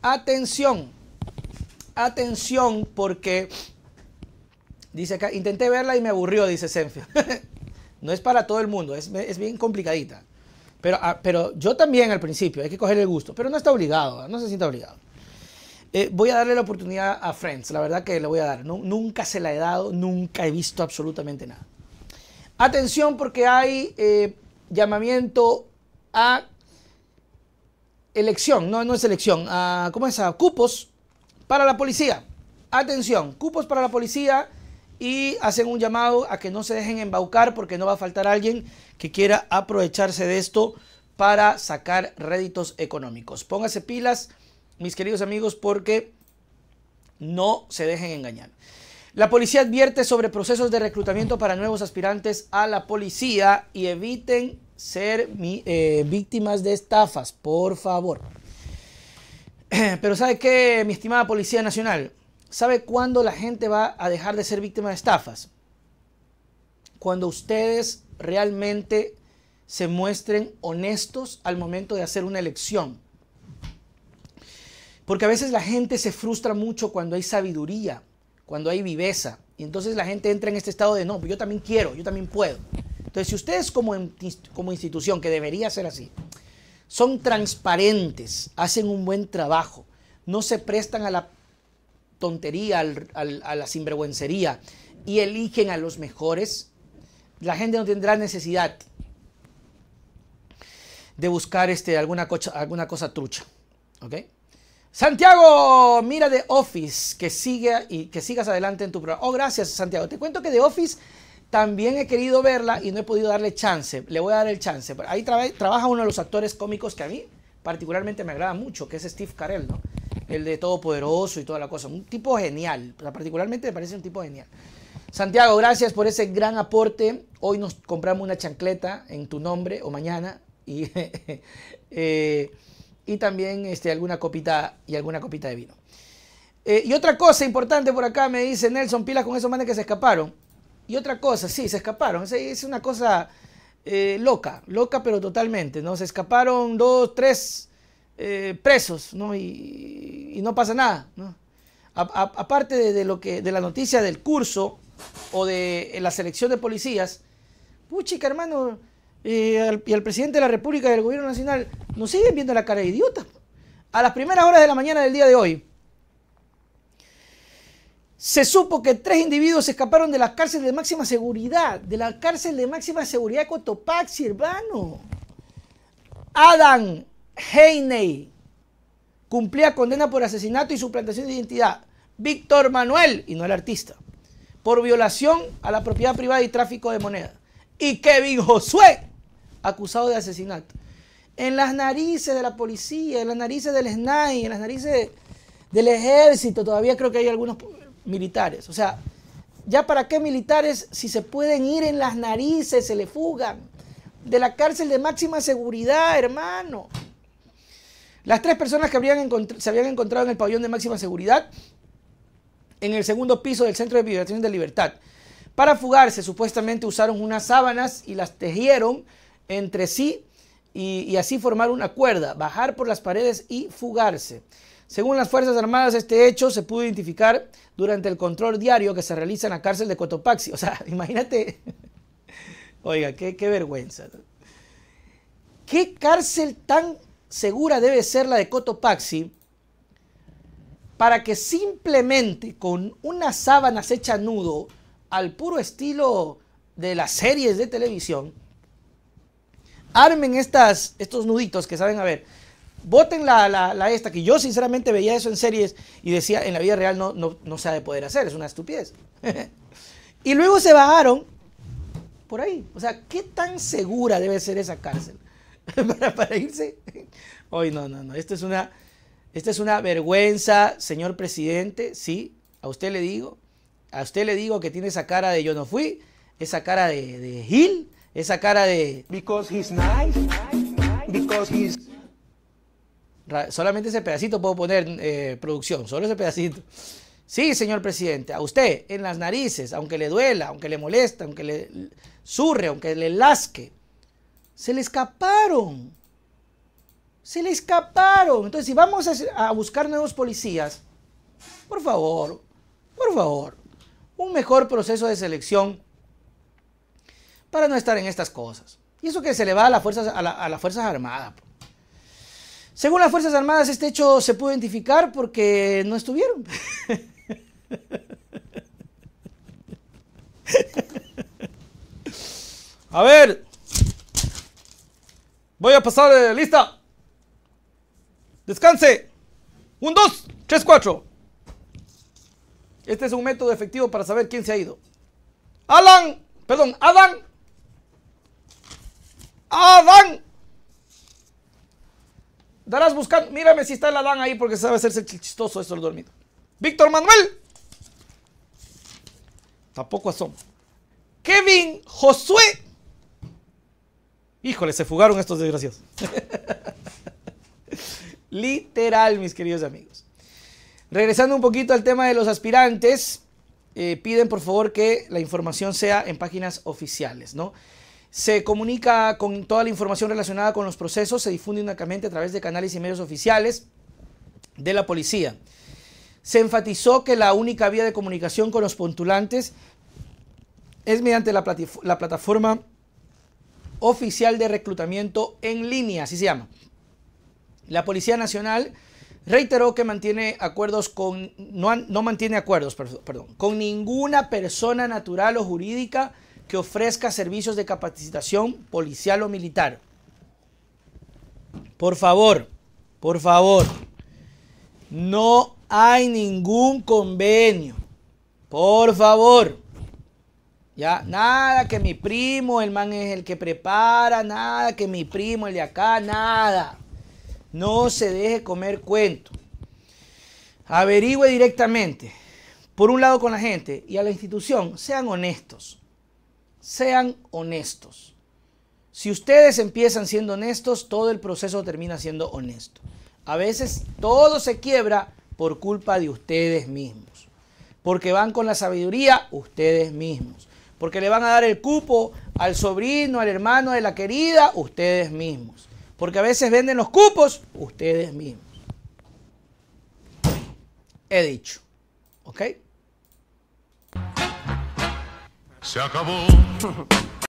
Atención, atención porque dice acá, intenté verla y me aburrió, dice Senfio. no es para todo el mundo, es, bien complicadita. Pero, ah, pero, yo también al principio, hay que coger el gusto, pero no está obligado, ¿ah? no se sienta obligado. Eh, voy a darle la oportunidad a Friends, la verdad que le voy a dar. nunca se la he dado, nunca he visto absolutamente nada. Atención porque hay eh, llamamiento a elección, no, no es elección, ah, ¿cómo es? Ah, cupos para la policía. Atención, cupos para la policía y hacen un llamado a que no se dejen embaucar porque no va a faltar alguien que quiera aprovecharse de esto para sacar réditos económicos. Póngase pilas, mis queridos amigos, porque no se dejen engañar. La policía advierte sobre procesos de reclutamiento para nuevos aspirantes a la policía y eviten ser eh, víctimas de estafas, por favor. Pero ¿sabe qué, mi estimada Policía Nacional? ¿Sabe cuándo la gente va a dejar de ser víctima de estafas? Cuando ustedes realmente se muestren honestos al momento de hacer una elección. Porque a veces la gente se frustra mucho cuando hay sabiduría, cuando hay viveza. Y entonces la gente entra en este estado de no, pues yo también quiero, yo también puedo si ustedes como, institución, que debería ser así, son transparentes, hacen un buen trabajo, no se prestan a la tontería, a la sinvergüencería y eligen a los mejores, la gente no tendrá necesidad de buscar este, alguna, alguna cosa trucha. Santiago, mira de Office, que, siga y que sigas adelante en tu programa. Oh, gracias, Santiago. Te cuento que de Office también he querido verla y no he podido darle chance. Le voy a dar el chance. Ahí trabaja uno de los actores cómicos que a mí particularmente me agrada mucho, que es Steve Carell, ¿no? El de Todopoderoso y toda la cosa. Un tipo genial. Particularmente me parece un tipo genial. Santiago, gracias por ese gran aporte. Hoy nos compramos una chancleta en tu nombre o mañana. Y, eh, y también este, alguna copita y alguna copita de vino. Eh, y otra cosa importante por acá me dice Nelson, pilas con esos manes que se escaparon. Y otra cosa, sí, se escaparon. Es una cosa eh, loca, loca pero totalmente, ¿no? Se escaparon dos, tres eh, presos, ¿no? Y, no pasa nada, aparte de, lo que, de la noticia del curso o de eh, la selección de policías, puchica, hermano, y al presidente de la República y del gobierno nacional nos siguen viendo la cara de idiota A las primeras horas de la mañana del día de hoy, se supo que tres individuos escaparon de la cárcel de máxima seguridad, de la cárcel de máxima seguridad de Cotopaxi, hermano. Adam Heiney cumplía condena por asesinato y suplantación de identidad. Víctor Manuel, y no el artista, por violación a la propiedad privada y tráfico de moneda. Y Kevin Josué, acusado de asesinato. En las narices de la policía, en las narices del SNAI, en las narices del ejército, todavía creo que hay algunos militares. O sea, ya para qué militares si se pueden ir en las narices, se le fugan de la cárcel de máxima seguridad, hermano. Las tres personas que habrían se habían encontrado en el pabellón de máxima seguridad en el segundo piso del Centro de Vibraciones de Libertad. Para fugarse, supuestamente usaron unas sábanas y las tejieron entre sí y, así formar una cuerda, bajar por las paredes y fugarse. Según las Fuerzas Armadas, este hecho se pudo identificar durante el control diario que se realiza en la cárcel de Cotopaxi. O sea, imagínate. Oiga, qué, vergüenza. ¿Qué cárcel tan segura debe ser la de Cotopaxi para que simplemente con unas sábanas hechas nudo al puro estilo de las series de televisión armen estos nuditos que saben, a ver, voten la, esta, que yo sinceramente veía eso en series y decía, en la vida real no, no, se ha de poder hacer, es una estupidez. y luego se bajaron por ahí. O sea, ¿qué tan segura debe ser esa cárcel? ¿Para, irse? Hoy no, no, no. Esto es una, esta es una vergüenza, señor presidente. Sí, a usted le digo. A usted le digo que tiene esa cara de yo no fui, esa cara de, de Gil, esa cara de... Because he's nice. Because he's... Solamente ese pedacito puedo poner eh, producción, solo ese pedacito. Sí, señor presidente, a usted en las narices, aunque le duela, aunque le molesta, aunque le surre, aunque le lasque, se le escaparon. Se le escaparon. Entonces, si vamos a, buscar nuevos policías, por favor, por favor, un mejor proceso de selección para no estar en estas cosas. Y eso que se le va a, las fuerzas, a, a las Fuerzas Armadas. Pues. Según las Fuerzas Armadas, este hecho se pudo identificar porque no estuvieron. A ver, voy a pasar la lista. Descanse. Un, dos, tres, cuatro. Este es un método efectivo para saber quién se ha ido. Alan, perdón, Adán. Adán. Darás buscando. Mírame si está la Adán ahí porque sabe hacerse chistoso esto el dormido. Víctor Manuel. Tampoco asomo. Kevin Josué. Híjole, se fugaron estos desgraciados. Literal, mis queridos amigos. Regresando un poquito al tema de los aspirantes, eh, piden por favor que la información sea en páginas oficiales, ¿no? Se comunica con toda la información relacionada con los procesos, se difunde únicamente a través de canales y medios oficiales de la policía. Se enfatizó que la única vía de comunicación con los pontulantes es mediante la, plataforma oficial de reclutamiento en línea, así se llama. La Policía Nacional reiteró que mantiene acuerdos con no, mantiene acuerdos, con ninguna persona natural o jurídica que ofrezca servicios de capacitación policial o militar. Por favor, por favor, no hay ningún convenio. Por favor. Ya, nada que mi primo, el man es el que prepara, nada que mi primo, el de acá, nada. No se deje comer cuento. Averigüe directamente, por un lado con la gente y a la institución, sean honestos sean honestos. Si ustedes empiezan siendo honestos, todo el proceso termina siendo honesto. A veces todo se quiebra por culpa de ustedes mismos. Porque van con la sabiduría ustedes mismos. Porque le van a dar el cupo al sobrino, al hermano de la querida, ustedes mismos. Porque a veces venden los cupos ustedes mismos. He dicho. ¿Ok? Se acabó.